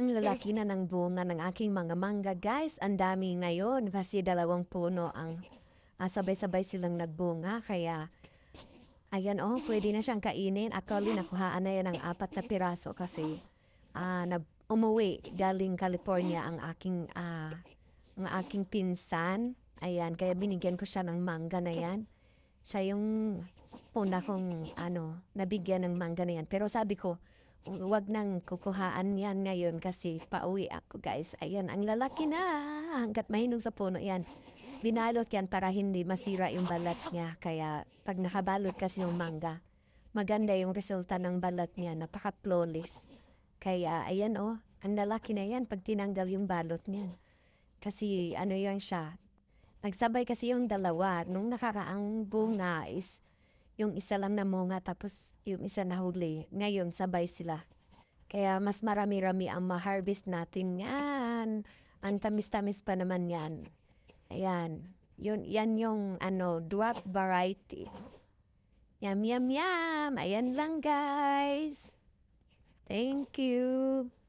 Ang lalaki na ng bunga ng aking mga manga, guys. Ang dami ngayon kasi dalawang puno ang ah, sabay-sabay silang nagbunga. Kaya ayan oh, pwede na siyang kainin. Ako rin, nakuhaan na yan ang apat na piraso kasi ah, na umuwi galing California ang aking ah, ang aking pinsan. Ayan, kaya binigyan ko siya ng manga na yan. Siya yung puna kong ano, nabigyan ng manga na yan. Pero sabi ko, wag nang kukuhaan yan ngayon kasi pauwi ako guys. Ayan, ang lalaki na hanggat mahinog sa puno yan. Binalot yan para hindi masira yung balat niya. Kaya pag nakabalot kasi yung mangga, maganda yung resulta ng balat niya. Napaka-flawless. Kaya ayan oh, ang lalaki na yan pag tinanggal yung balot niya. Kasi ano yan siya. Nagsabay kasi yung dalawa. Nung nakaraang bunga is yung isa lang na monga tapos yung isa na nahuli. Ngayon, sabay sila. Kaya mas marami-rami ang ma-harvest natin yan. Ang tamis-tamis pa naman yan. Ayan. Yun, yan yung ano, dwarf variety. Yum, yum, yum. Ayan lang, guys. Thank you.